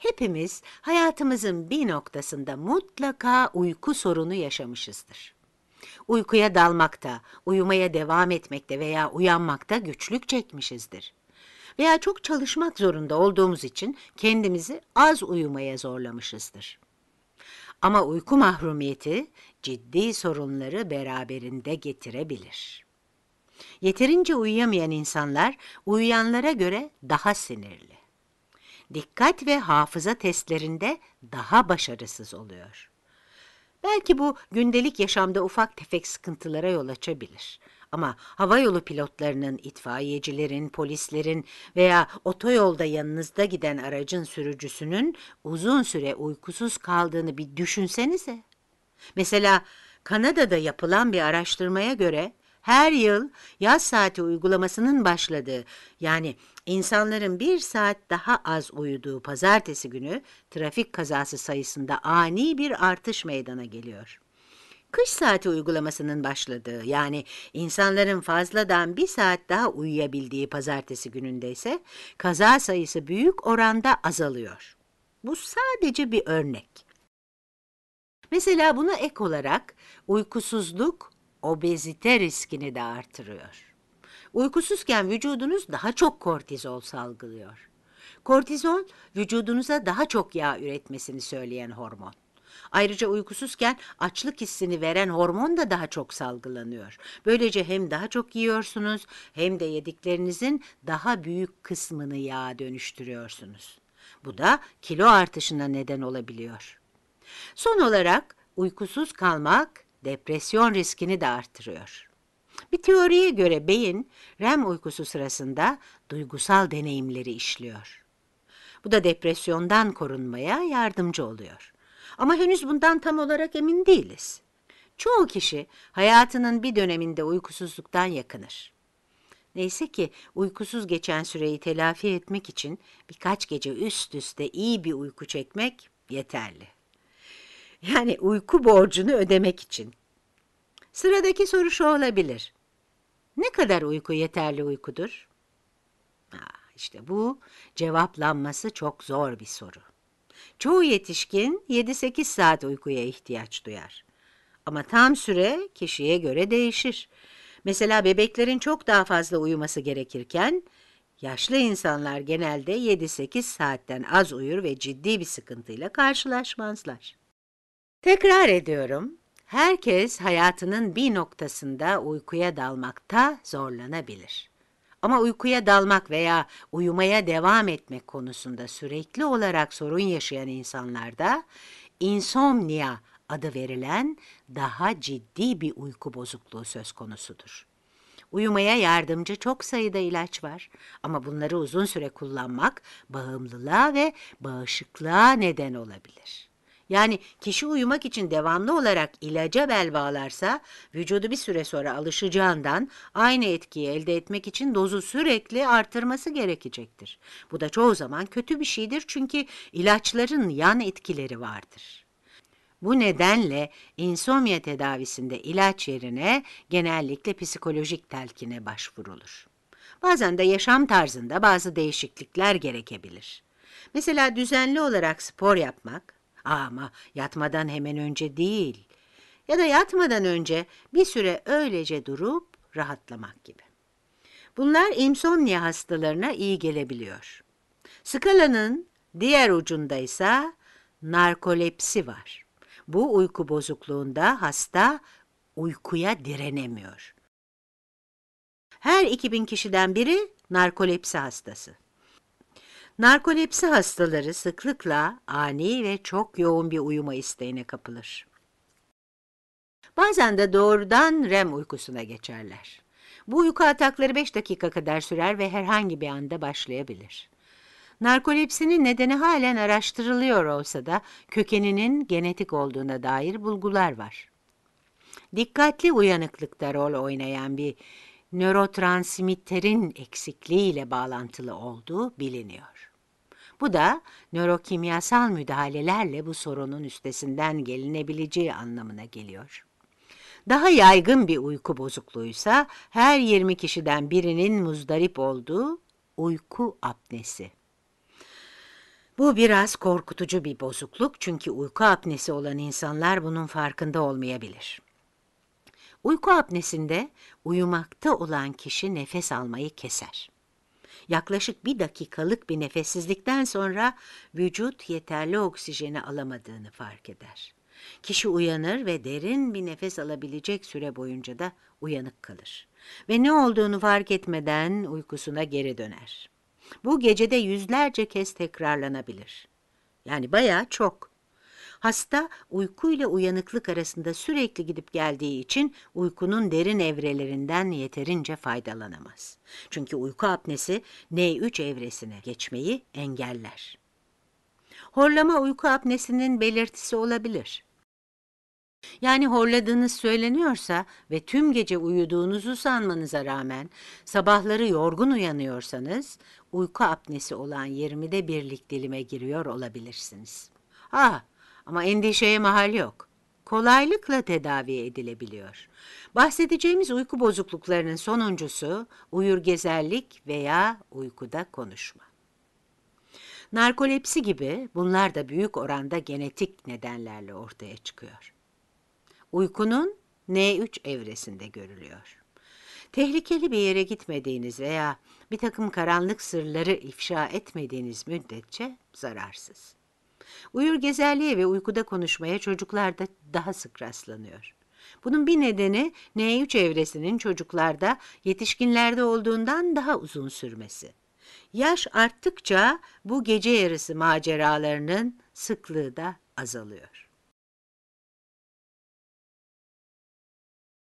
hepimiz hayatımızın bir noktasında mutlaka uyku sorunu yaşamışızdır. Uykuya dalmakta, uyumaya devam etmekte veya uyanmakta güçlük çekmişizdir. Veya çok çalışmak zorunda olduğumuz için kendimizi az uyumaya zorlamışızdır. Ama uyku mahrumiyeti ciddi sorunları beraberinde getirebilir. Yeterince uyuyamayan insanlar uyuyanlara göre daha sinirli dikkat ve hafıza testlerinde daha başarısız oluyor. Belki bu gündelik yaşamda ufak tefek sıkıntılara yol açabilir. Ama hava yolu pilotlarının, itfaiyecilerin, polislerin veya otoyolda yanınızda giden aracın sürücüsünün uzun süre uykusuz kaldığını bir düşünsenize. Mesela Kanada'da yapılan bir araştırmaya göre her yıl yaz saati uygulamasının başladığı yani İnsanların bir saat daha az uyuduğu pazartesi günü trafik kazası sayısında ani bir artış meydana geliyor. Kış saati uygulamasının başladığı yani insanların fazladan bir saat daha uyuyabildiği pazartesi gününde ise kaza sayısı büyük oranda azalıyor. Bu sadece bir örnek. Mesela buna ek olarak uykusuzluk obezite riskini de artırıyor. Uykusuzken vücudunuz daha çok kortizol salgılıyor. Kortizol vücudunuza daha çok yağ üretmesini söyleyen hormon. Ayrıca uykusuzken açlık hissini veren hormon da daha çok salgılanıyor. Böylece hem daha çok yiyorsunuz hem de yediklerinizin daha büyük kısmını yağa dönüştürüyorsunuz. Bu da kilo artışına neden olabiliyor. Son olarak uykusuz kalmak depresyon riskini de artırıyor. Bir teoriye göre beyin REM uykusu sırasında duygusal deneyimleri işliyor. Bu da depresyondan korunmaya yardımcı oluyor. Ama henüz bundan tam olarak emin değiliz. Çoğu kişi hayatının bir döneminde uykusuzluktan yakınır. Neyse ki uykusuz geçen süreyi telafi etmek için birkaç gece üst üste iyi bir uyku çekmek yeterli. Yani uyku borcunu ödemek için Sıradaki soru şu olabilir. Ne kadar uyku yeterli uykudur? Ha, işte bu cevaplanması çok zor bir soru. Çoğu yetişkin 7-8 saat uykuya ihtiyaç duyar. Ama tam süre kişiye göre değişir. Mesela bebeklerin çok daha fazla uyuması gerekirken, yaşlı insanlar genelde 7-8 saatten az uyur ve ciddi bir sıkıntıyla karşılaşmazlar. Tekrar ediyorum, Herkes hayatının bir noktasında uykuya dalmakta zorlanabilir. Ama uykuya dalmak veya uyumaya devam etmek konusunda sürekli olarak sorun yaşayan insanlarda insomnia adı verilen daha ciddi bir uyku bozukluğu söz konusudur. Uyumaya yardımcı çok sayıda ilaç var ama bunları uzun süre kullanmak bağımlılığa ve bağışıklığa neden olabilir. Yani kişi uyumak için devamlı olarak ilaca bel bağlarsa vücudu bir süre sonra alışacağından aynı etkiyi elde etmek için dozu sürekli artırması gerekecektir. Bu da çoğu zaman kötü bir şeydir çünkü ilaçların yan etkileri vardır. Bu nedenle insomya tedavisinde ilaç yerine genellikle psikolojik telkine başvurulur. Bazen de yaşam tarzında bazı değişiklikler gerekebilir. Mesela düzenli olarak spor yapmak, ama yatmadan hemen önce değil ya da yatmadan önce bir süre öylece durup rahatlamak gibi. Bunlar insomnia hastalarına iyi gelebiliyor. Skalanın diğer ucunda ise narkolepsi var. Bu uyku bozukluğunda hasta uykuya direnemiyor. Her 2000 kişiden biri narkolepsi hastası. Narkolepsi hastaları sıklıkla ani ve çok yoğun bir uyuma isteğine kapılır. Bazen de doğrudan REM uykusuna geçerler. Bu uyku atakları 5 dakika kadar sürer ve herhangi bir anda başlayabilir. Narkolepsinin nedeni halen araştırılıyor olsa da kökeninin genetik olduğuna dair bulgular var. Dikkatli uyanıklıkta rol oynayan bir nörotransmitterin eksikliğiyle bağlantılı olduğu biliniyor. Bu da nörokimyasal müdahalelerle bu sorunun üstesinden gelinebileceği anlamına geliyor. Daha yaygın bir uyku bozukluğuysa her 20 kişiden birinin muzdarip olduğu uyku apnesi. Bu biraz korkutucu bir bozukluk çünkü uyku apnesi olan insanlar bunun farkında olmayabilir. Uyku apnesinde uyumakta olan kişi nefes almayı keser. Yaklaşık bir dakikalık bir nefessizlikten sonra vücut yeterli oksijeni alamadığını fark eder. Kişi uyanır ve derin bir nefes alabilecek süre boyunca da uyanık kalır. Ve ne olduğunu fark etmeden uykusuna geri döner. Bu gecede yüzlerce kez tekrarlanabilir. Yani bayağı çok. Hasta uyku ile uyanıklık arasında sürekli gidip geldiği için uykunun derin evrelerinden yeterince faydalanamaz. Çünkü uyku apnesi N3 evresine geçmeyi engeller. Horlama uyku apnesinin belirtisi olabilir. Yani horladığınız söyleniyorsa ve tüm gece uyuduğunuzu sanmanıza rağmen sabahları yorgun uyanıyorsanız uyku apnesi olan 20'de birlik dilime giriyor olabilirsiniz. Ha, ah, ama endişeye mahal yok. Kolaylıkla tedavi edilebiliyor. Bahsedeceğimiz uyku bozukluklarının sonuncusu uyur gezerlik veya uykuda konuşma. Narkolepsi gibi bunlar da büyük oranda genetik nedenlerle ortaya çıkıyor. Uykunun N3 evresinde görülüyor. Tehlikeli bir yere gitmediğiniz veya bir takım karanlık sırları ifşa etmediğiniz müddetçe zararsız. Uyur gezerliğe ve uykuda konuşmaya çocuklarda daha sık rastlanıyor. Bunun bir nedeni N3 evresinin çocuklarda yetişkinlerde olduğundan daha uzun sürmesi. Yaş arttıkça bu gece yarısı maceralarının sıklığı da azalıyor.